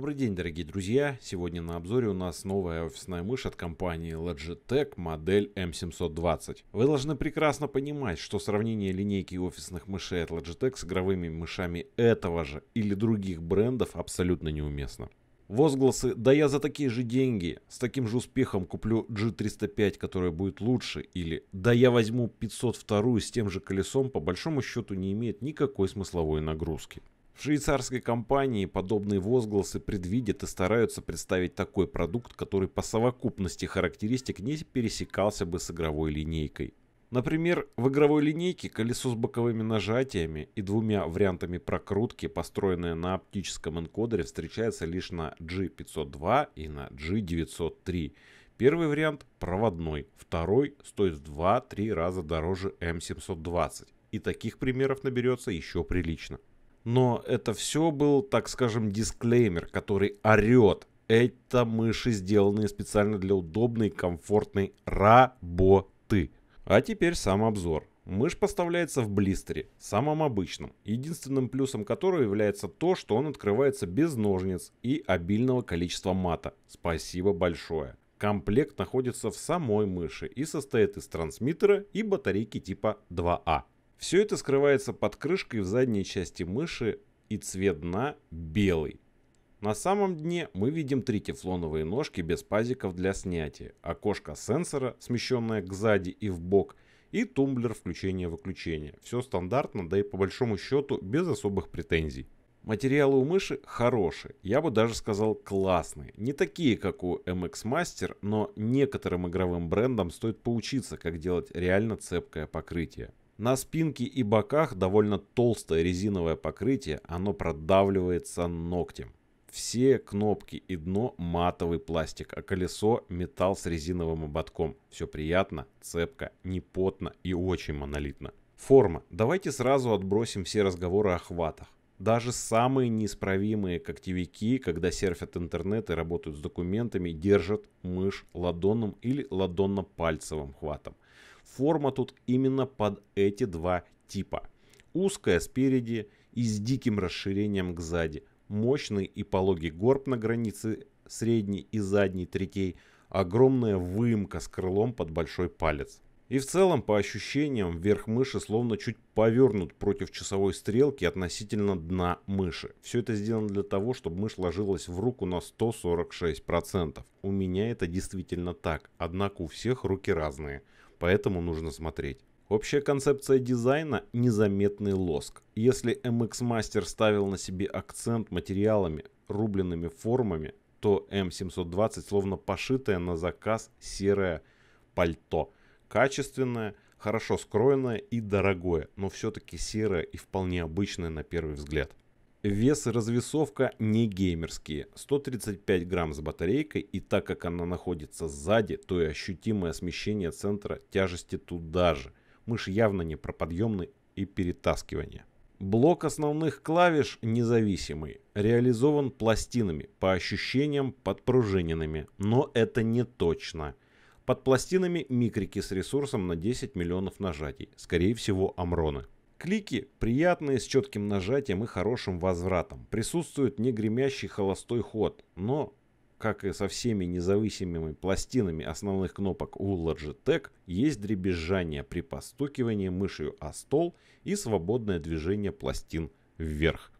Добрый день, дорогие друзья! Сегодня на обзоре у нас новая офисная мышь от компании Logitech модель M720. Вы должны прекрасно понимать, что сравнение линейки офисных мышей от Logitech с игровыми мышами этого же или других брендов абсолютно неуместно. Возгласы «Да я за такие же деньги, с таким же успехом куплю G305, которая будет лучше» или «Да я возьму 502 с тем же колесом» по большому счету не имеет никакой смысловой нагрузки. В швейцарской компании подобные возгласы предвидят и стараются представить такой продукт, который по совокупности характеристик не пересекался бы с игровой линейкой. Например, в игровой линейке колесо с боковыми нажатиями и двумя вариантами прокрутки, построенное на оптическом энкодере, встречается лишь на G502 и на G903. Первый вариант проводной, второй стоит в 2-3 раза дороже M720. И таких примеров наберется еще прилично. Но это все был, так скажем, дисклеймер, который орет. Это мыши, сделанные специально для удобной и комфортной работы. А теперь сам обзор. Мышь поставляется в блистере, самом обычном, единственным плюсом которого является то, что он открывается без ножниц и обильного количества мата. Спасибо большое. Комплект находится в самой мыши и состоит из трансмиттера и батарейки типа 2А. Все это скрывается под крышкой в задней части мыши и цвет дна белый. На самом дне мы видим три тефлоновые ножки без пазиков для снятия, окошко сенсора, смещенное к сзади и в бок, и тумблер включения-выключения. Все стандартно, да и по большому счету без особых претензий. Материалы у мыши хорошие, я бы даже сказал классные. Не такие, как у MX Master, но некоторым игровым брендам стоит поучиться, как делать реально цепкое покрытие. На спинке и боках довольно толстое резиновое покрытие, оно продавливается ногтем. Все кнопки и дно матовый пластик, а колесо металл с резиновым ободком. Все приятно, цепко, непотно и очень монолитно. Форма. Давайте сразу отбросим все разговоры о хватах. Даже самые неисправимые когтевики, когда серфят интернет и работают с документами, держат мышь ладонным или ладонно-пальцевым хватом. Форма тут именно под эти два типа. Узкая спереди и с диким расширением к сзади. Мощный и пологий горб на границе средней и задней третей. Огромная выемка с крылом под большой палец. И в целом, по ощущениям, верх мыши словно чуть повернут против часовой стрелки относительно дна мыши. Все это сделано для того, чтобы мышь ложилась в руку на 146%. У меня это действительно так, однако у всех руки разные поэтому нужно смотреть. Общая концепция дизайна – незаметный лоск. Если MX Master ставил на себе акцент материалами, рубленными формами, то M720 словно пошитое на заказ серое пальто. Качественное, хорошо скроенное и дорогое, но все-таки серое и вполне обычное на первый взгляд. Вес и развесовка не геймерские. 135 грамм с батарейкой и так как она находится сзади, то и ощутимое смещение центра тяжести туда же. Мышь явно не про подъемный и перетаскивание. Блок основных клавиш независимый, реализован пластинами, по ощущениям подпружиненными, но это не точно. Под пластинами микрики с ресурсом на 10 миллионов нажатий, скорее всего амроны. Клики приятные, с четким нажатием и хорошим возвратом. Присутствует не гремящий холостой ход, но, как и со всеми независимыми пластинами основных кнопок у Logitech, есть дребезжание при постукивании мышью о стол и свободное движение пластин вверх.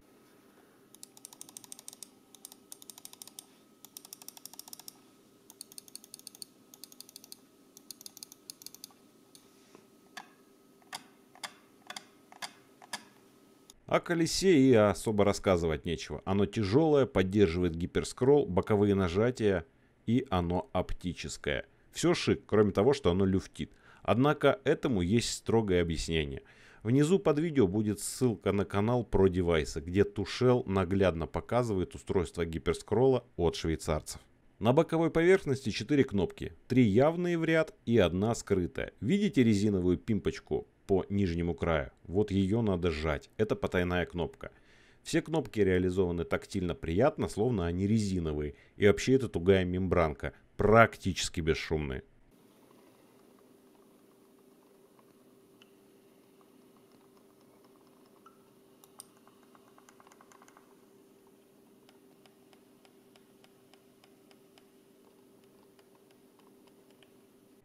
О колесе и особо рассказывать нечего. Оно тяжелое, поддерживает гиперскролл, боковые нажатия и оно оптическое. Все шик, кроме того, что оно люфтит. Однако этому есть строгое объяснение. Внизу под видео будет ссылка на канал про девайсы, где Тушел наглядно показывает устройство гиперскролла от швейцарцев. На боковой поверхности 4 кнопки, 3 явные в ряд и одна скрытая. Видите резиновую пимпочку? по нижнему краю. Вот ее надо сжать. Это потайная кнопка. Все кнопки реализованы тактильно приятно, словно они резиновые. И вообще это тугая мембранка, практически бесшумная.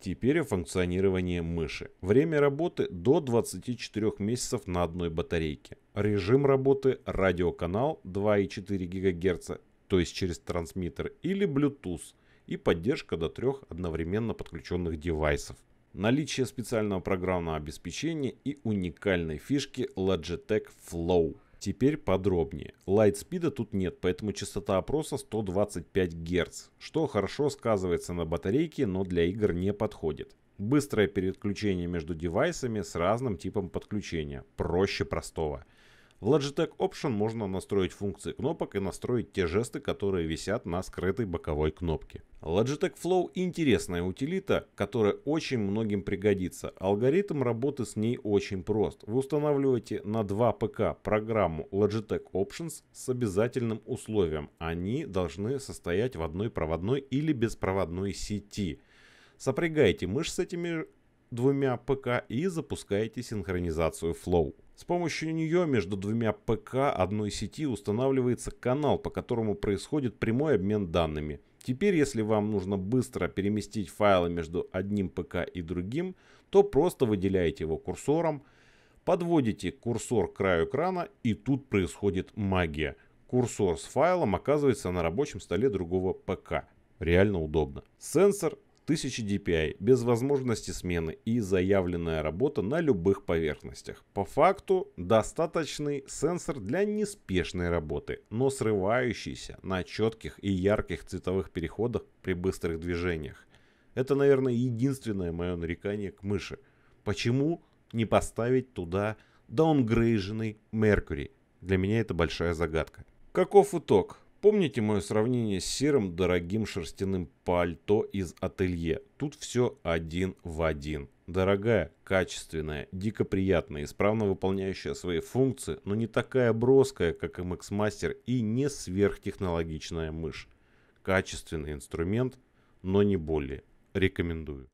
Теперь о функционировании мыши. Время работы до 24 месяцев на одной батарейке. Режим работы радиоканал 2,4 ГГц, то есть через трансмиттер или Bluetooth и поддержка до трех одновременно подключенных девайсов. Наличие специального программного обеспечения и уникальной фишки Logitech Flow. Теперь подробнее. Лайтспида тут нет, поэтому частота опроса 125 Гц, что хорошо сказывается на батарейке, но для игр не подходит. Быстрое переключение между девайсами с разным типом подключения. Проще простого. В Logitech Option можно настроить функции кнопок и настроить те жесты, которые висят на скрытой боковой кнопке. Logitech Flow интересная утилита, которая очень многим пригодится. Алгоритм работы с ней очень прост. Вы устанавливаете на два ПК программу Logitech Options с обязательным условием. Они должны состоять в одной проводной или беспроводной сети. Сопрягаете мышь с этими двумя ПК и запускаете синхронизацию Flow. С помощью нее между двумя ПК одной сети устанавливается канал, по которому происходит прямой обмен данными. Теперь, если вам нужно быстро переместить файлы между одним ПК и другим, то просто выделяете его курсором, подводите курсор к краю экрана и тут происходит магия. Курсор с файлом оказывается на рабочем столе другого ПК. Реально удобно. Сенсор 1000 DPI, без возможности смены и заявленная работа на любых поверхностях. По факту достаточный сенсор для неспешной работы, но срывающийся на четких и ярких цветовых переходах при быстрых движениях. Это, наверное, единственное мое нарекание к мыши. Почему не поставить туда даунгрейженный Меркурий? Для меня это большая загадка. Каков итог? Помните мое сравнение с серым дорогим шерстяным пальто из ателье? Тут все один в один. Дорогая, качественная, дико приятная, исправно выполняющая свои функции, но не такая броская, как MX Master и не сверхтехнологичная мышь. Качественный инструмент, но не более. Рекомендую.